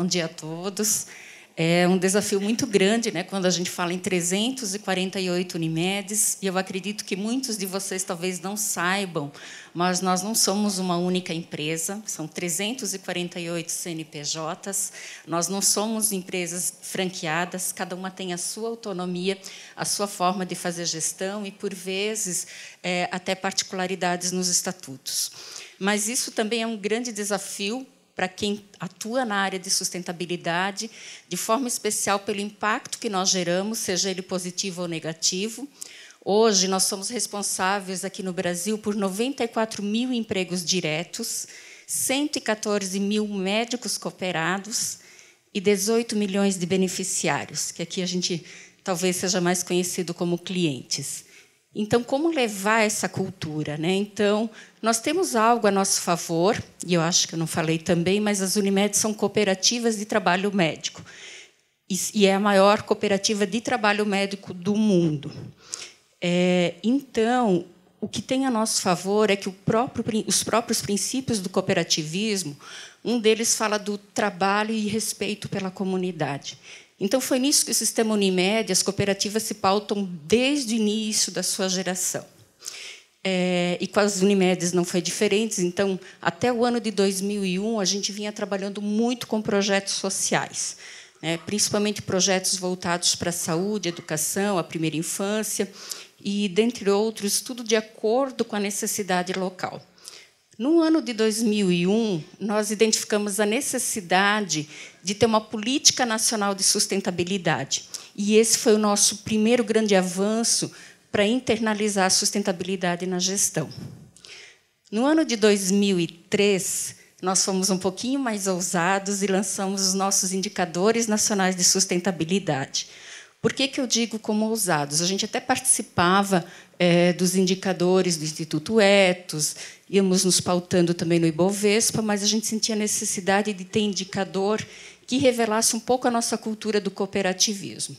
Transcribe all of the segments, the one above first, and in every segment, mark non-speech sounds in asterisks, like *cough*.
bom dia a todos. É um desafio muito grande, né, quando a gente fala em 348 Unimedes, e eu acredito que muitos de vocês talvez não saibam, mas nós não somos uma única empresa, são 348 CNPJs, nós não somos empresas franqueadas, cada uma tem a sua autonomia, a sua forma de fazer gestão e, por vezes, é, até particularidades nos estatutos. Mas isso também é um grande desafio para quem atua na área de sustentabilidade, de forma especial pelo impacto que nós geramos, seja ele positivo ou negativo. Hoje, nós somos responsáveis aqui no Brasil por 94 mil empregos diretos, 114 mil médicos cooperados e 18 milhões de beneficiários, que aqui a gente talvez seja mais conhecido como clientes. Então, como levar essa cultura? Né? Então, nós temos algo a nosso favor, e eu acho que eu não falei também, mas as Unimed são cooperativas de trabalho médico. E é a maior cooperativa de trabalho médico do mundo. É, então, o que tem a nosso favor é que próprio, os próprios princípios do cooperativismo, um deles fala do trabalho e respeito pela comunidade. Então, foi nisso que o sistema Unimed, as cooperativas se pautam desde o início da sua geração. É, e com as Unimedes não foi diferente. Então, até o ano de 2001, a gente vinha trabalhando muito com projetos sociais, né? principalmente projetos voltados para a saúde, educação, a primeira infância, e, dentre outros, tudo de acordo com a necessidade local. No ano de 2001, nós identificamos a necessidade de ter uma política nacional de sustentabilidade. E esse foi o nosso primeiro grande avanço para internalizar a sustentabilidade na gestão. No ano de 2003, nós fomos um pouquinho mais ousados e lançamos os nossos indicadores nacionais de sustentabilidade. Por que, que eu digo como ousados? A gente até participava é, dos indicadores do Instituto Etos, íamos nos pautando também no Ibovespa, mas a gente sentia a necessidade de ter indicador que revelasse um pouco a nossa cultura do cooperativismo.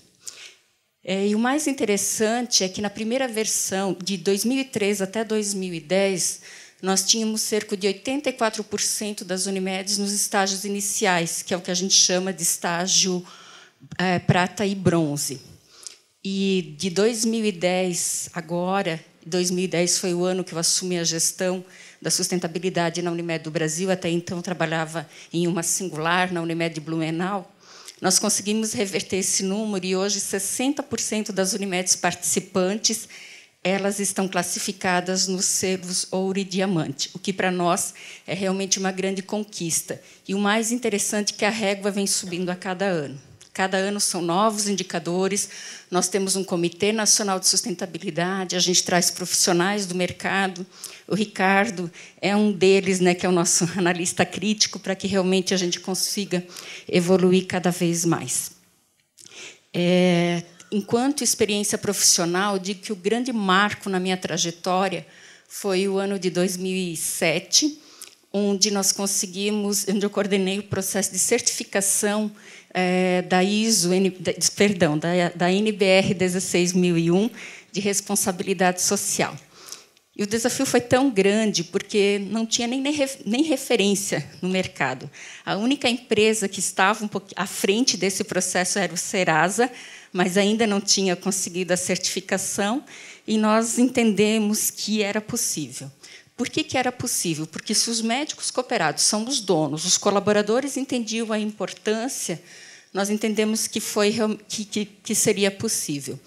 É, e o mais interessante é que na primeira versão, de 2003 até 2010, nós tínhamos cerca de 84% das Unimedes nos estágios iniciais, que é o que a gente chama de estágio 1 é, prata e bronze. E de 2010 agora, 2010 foi o ano que eu assumi a gestão da sustentabilidade na Unimed do Brasil, até então trabalhava em uma singular na Unimed Blumenau. Nós conseguimos reverter esse número e hoje 60% das Unimedes participantes elas estão classificadas nos selos ouro e diamante, o que para nós é realmente uma grande conquista. E o mais interessante é que a régua vem subindo a cada ano. Cada ano são novos indicadores. Nós temos um Comitê Nacional de Sustentabilidade, a gente traz profissionais do mercado. O Ricardo é um deles, né, que é o nosso *laughs* analista crítico, para que realmente a gente consiga evoluir cada vez mais. É, enquanto experiência profissional, digo que o grande marco na minha trajetória foi o ano de 2007 onde nós conseguimos, onde eu coordenei o processo de certificação é, da ISO, perdão, da, da NBR 16001 de responsabilidade social. E o desafio foi tão grande porque não tinha nem, nem referência no mercado. A única empresa que estava um à frente desse processo era o Serasa, mas ainda não tinha conseguido a certificação, e nós entendemos que era possível. Por que, que era possível? Porque se os médicos cooperados são os donos, os colaboradores entendiam a importância, nós entendemos que, foi, que, que, que seria possível.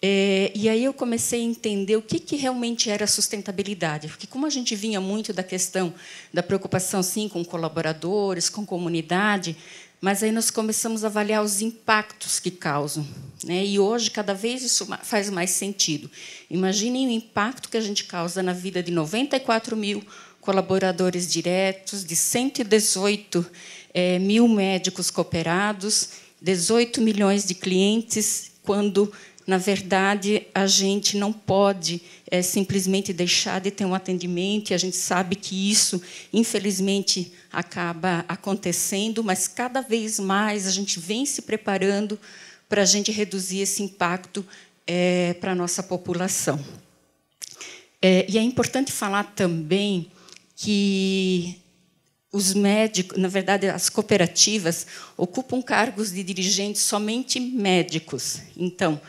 É, e aí eu comecei a entender o que, que realmente era sustentabilidade, porque como a gente vinha muito da questão da preocupação sim com colaboradores, com comunidade, mas aí nós começamos a avaliar os impactos que causam. Né? E hoje, cada vez isso faz mais sentido. Imaginem o impacto que a gente causa na vida de 94 mil colaboradores diretos, de 118 é, eh, mil médicos cooperados, 18 milhões de clientes quando, na verdade, a gente não pode é, simplesmente deixar de ter um atendimento, e a gente sabe que isso, infelizmente, acaba acontecendo, mas cada vez mais a gente vem se preparando para a gente reduzir esse impacto é, para a nossa população. É, e é importante falar também que os médicos, na verdade, as cooperativas ocupam cargos de dirigentes somente médicos. Então,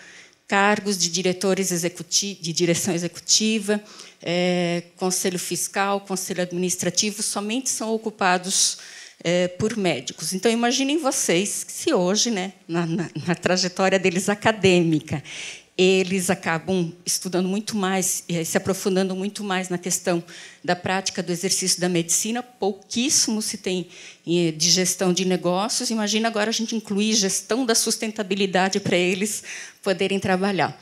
cargos de diretores executivos, de direção executiva, é, conselho fiscal, conselho administrativo, somente são ocupados é, por médicos. Então, imaginem vocês se hoje, né, na, na, na trajetória deles acadêmica, eles acabam estudando muito mais, eh, se aprofundando muito mais na questão da prática do exercício da medicina. Pouquíssimo se tem eh, de gestão de negócios. Imagina agora a gente incluir gestão da sustentabilidade para eles poderem trabalhar.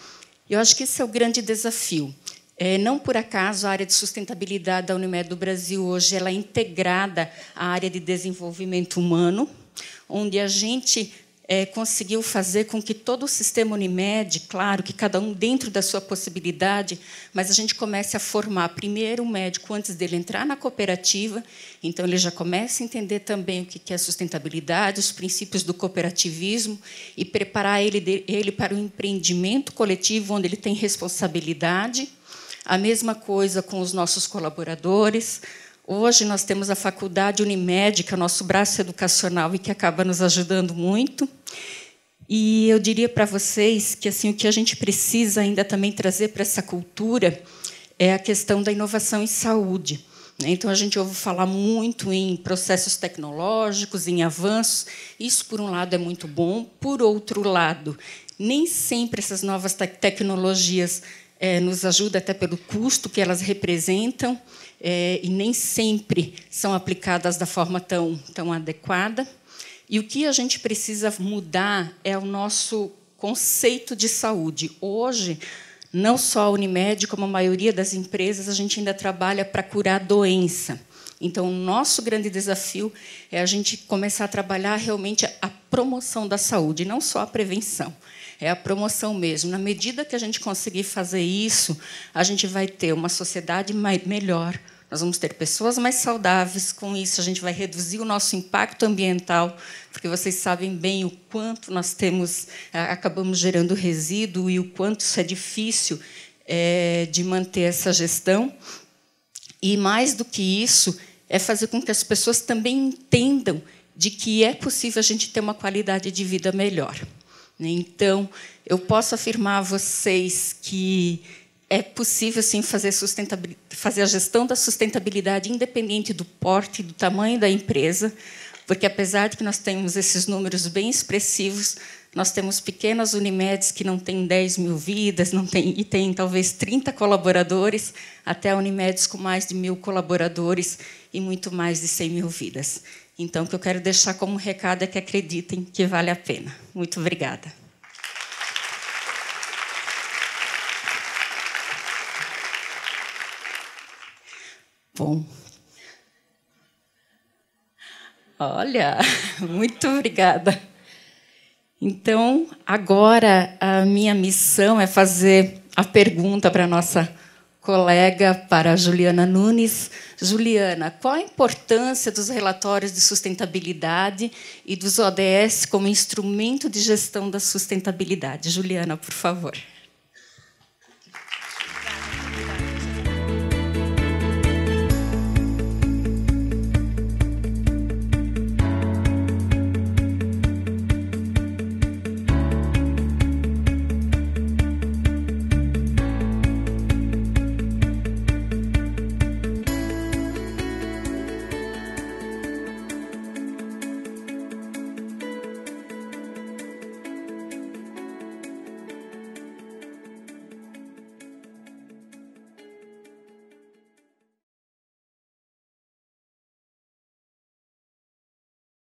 Eu acho que esse é o grande desafio. É, não por acaso a área de sustentabilidade da Unimed do Brasil hoje ela é integrada à área de desenvolvimento humano, onde a gente é, conseguiu fazer com que todo o sistema Unimed, claro, que cada um dentro da sua possibilidade, mas a gente comece a formar primeiro o um médico antes dele entrar na cooperativa, então ele já começa a entender também o que é sustentabilidade, os princípios do cooperativismo e preparar ele, ele para o empreendimento coletivo, onde ele tem responsabilidade. A mesma coisa com os nossos colaboradores, Hoje nós temos a Faculdade Unimed, que é o nosso braço educacional e que acaba nos ajudando muito. E eu diria para vocês que assim o que a gente precisa ainda também trazer para essa cultura é a questão da inovação em saúde. Né? Então, a gente ouve falar muito em processos tecnológicos, em avanços. Isso, por um lado, é muito bom. Por outro lado, nem sempre essas novas te tecnologias é, nos ajuda até pelo custo que elas representam é, e nem sempre são aplicadas da forma tão, tão adequada. E o que a gente precisa mudar é o nosso conceito de saúde. Hoje, não só a Unimed, como a maioria das empresas, a gente ainda trabalha para curar doença. Então, o nosso grande desafio é a gente começar a trabalhar realmente a promoção da saúde, não só a prevenção é a promoção mesmo. Na medida que a gente conseguir fazer isso, a gente vai ter uma sociedade mais, melhor, nós vamos ter pessoas mais saudáveis, com isso a gente vai reduzir o nosso impacto ambiental, porque vocês sabem bem o quanto nós temos, acabamos gerando resíduo e o quanto isso é difícil é, de manter essa gestão. E mais do que isso, é fazer com que as pessoas também entendam de que é possível a gente ter uma qualidade de vida melhor. Né? Então, eu posso afirmar a vocês que é possível sim fazer, fazer a gestão da sustentabilidade independente do porte e do tamanho da empresa, porque apesar de que nós temos esses números bem expressivos, nós temos pequenas Unimedes que não têm 10 mil vidas, não tem, e têm talvez 30 colaboradores, até Unimedes com mais de mil colaboradores e muito mais de 100 mil vidas. Então, o que eu quero deixar como recado é que acreditem que vale a pena. Muito obrigada. Bom. Olha, *laughs* muito obrigada. Então, agora a minha missão é fazer a pergunta para a nossa colega para Juliana Nunes. Juliana, qual a importância dos relatórios de sustentabilidade e dos ODS como instrumento de gestão da sustentabilidade? Juliana, por favor.